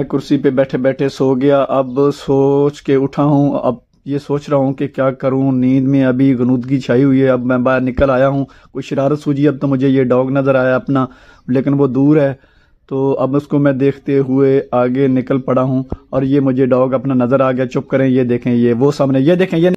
मैं कुर्सी पे बैठे बैठे सो गया अब सोच के उठा हूँ अब ये सोच रहा हूँ कि क्या करूँ नींद में अभी गनूदगी छाई हुई है अब मैं बाहर निकल आया हूँ कोई शरारत सूझी अब तो मुझे ये डॉग नज़र आया अपना लेकिन वो दूर है तो अब उसको मैं देखते हुए आगे निकल पड़ा हूँ और ये मुझे डॉग अपना नज़र आ गया चुप करें ये देखें ये वो सामने ये देखें ये